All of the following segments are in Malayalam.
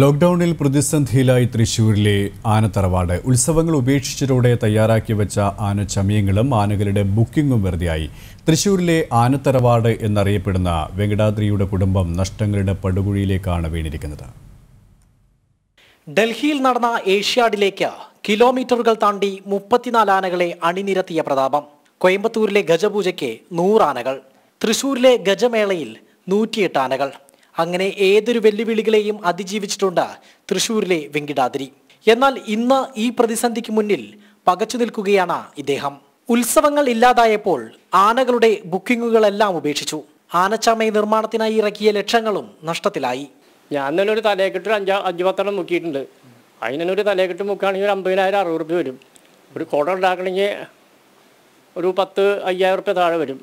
ലോക്ക്ഡൌണിൽ പ്രതിസന്ധിയിലായി തൃശൂരിലെ ആനത്തറവാട് ഉത്സവങ്ങൾ ഉപേക്ഷിച്ചതോടെ തയ്യാറാക്കി വെച്ച ആനച്ചമയങ്ങളും ആനകളുടെ ബുക്കിംഗും വെറുതെയായി തൃശൂരിലെ ആനത്തറവാട് എന്നറിയപ്പെടുന്ന വെങ്കടാദ്രിയുടെ കുടുംബം നഷ്ടങ്ങളുടെ പടുകുഴിയിലേക്കാണ് വീണിരിക്കുന്നത് ഡൽഹിയിൽ നടന്ന ഏഷ്യാഡിലേക്ക് കിലോമീറ്ററുകൾ താണ്ടി മുപ്പത്തിനാല് ആനകളെ അണിനിരത്തിയ പ്രതാപം കോയമ്പത്തൂരിലെ ഗജപൂജയ്ക്ക് നൂറാനകൾ തൃശൂരിലെ ഗജമേളയിൽ നൂറ്റിയെട്ട് ആനകൾ അങ്ങനെ ഏതൊരു വെല്ലുവിളികളെയും അതിജീവിച്ചിട്ടുണ്ട് തൃശൂരിലെ വെങ്കിടാദ്രി എന്നാൽ ഇന്ന് ഈ പ്രതിസന്ധിക്ക് മുന്നിൽ പകച്ചു നിൽക്കുകയാണ് ഇദ്ദേഹം ഉത്സവങ്ങൾ ഇല്ലാതായപ്പോൾ ആനകളുടെ ബുക്കിങ്ങുകളെല്ലാം ഉപേക്ഷിച്ചു ആനച്ചമയ നിർമ്മാണത്തിനായി ഇറക്കിയ ലക്ഷങ്ങളും നഷ്ടത്തിലായി ഞാൻ തന്നെ ഒരു തലേക്കെട്ട് അഞ്ചാ അഞ്ചു പത്തെണ്ണം മുക്കിയിട്ടുണ്ട് അതിന് ഒരു തലേക്കെട്ട് മുക്കുകയാണെങ്കിൽ ഒരു അമ്പതിനായിരം അറുപത് റുപ്യ വരും ഒരു കുടം ഉണ്ടാക്കണമെങ്കിൽ ഒരു പത്ത് അയ്യായിരം റുപ്യ താഴെ വരും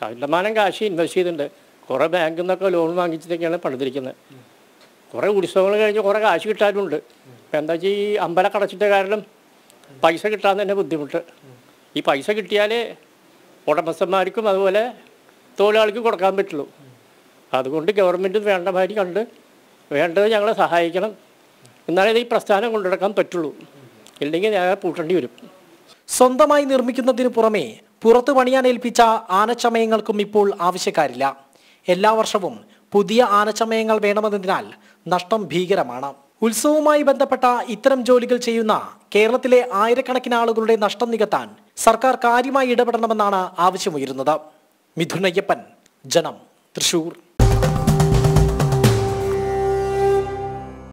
കണ്ടമാനം കാശ് ഇൻവെസ്റ്റ് ചെയ്തിട്ടുണ്ട് കുറേ ബാങ്കിൽ നിന്നൊക്കെ ലോൺ വാങ്ങിച്ചതൊക്കെയാണ് പണിതിരിക്കുന്നത് കുറേ ഉത്സവങ്ങൾ കഴിഞ്ഞ് കുറേ കാശ് കിട്ടാനുണ്ട് ഇപ്പം എന്താ വെച്ചാൽ ഈ അമ്പലം കടച്ചിട്ട കാരണം പൈസ കിട്ടാൻ തന്നെ ബുദ്ധിമുട്ട് ഈ പൈസ കിട്ടിയാൽ ഉടമസ്ഥന്മാർക്കും അതുപോലെ തൊഴിലാളിക്കും കൊടുക്കാൻ പറ്റുള്ളൂ അതുകൊണ്ട് ഗവൺമെൻറ് വേണ്ട മാതിരി കണ്ട് വേണ്ടത് ഞങ്ങളെ സഹായിക്കണം എന്നാലേ ഈ പ്രസ്ഥാനം കൊണ്ടുനടക്കാൻ പറ്റുള്ളൂ ഇല്ലെങ്കിൽ ഞങ്ങൾ പൂട്ടേണ്ടി വരും സ്വന്തമായി നിർമ്മിക്കുന്നതിന് പുറമേ പുറത്ത് പണിയാൻ ഏൽപ്പിച്ച ആനച്ചമയങ്ങൾക്കും ഇപ്പോൾ ആവശ്യക്കാരില്ല എല്ലാ വർഷവും പുതിയ ആനച്ചമയങ്ങൾ വേണമെന്നതിനാൽ നഷ്ടം ഭീകരമാണ് ഉത്സവവുമായി ബന്ധപ്പെട്ട ഇത്തരം ജോലികൾ ചെയ്യുന്ന കേരളത്തിലെ ആയിരക്കണക്കിന് ആളുകളുടെ നഷ്ടം നികത്താൻ സർക്കാർ കാര്യമായി ഇടപെടണമെന്നാണ് ആവശ്യമുയരുന്നത് മിഥുനയ്യപ്പൻ ജനം തൃശൂർ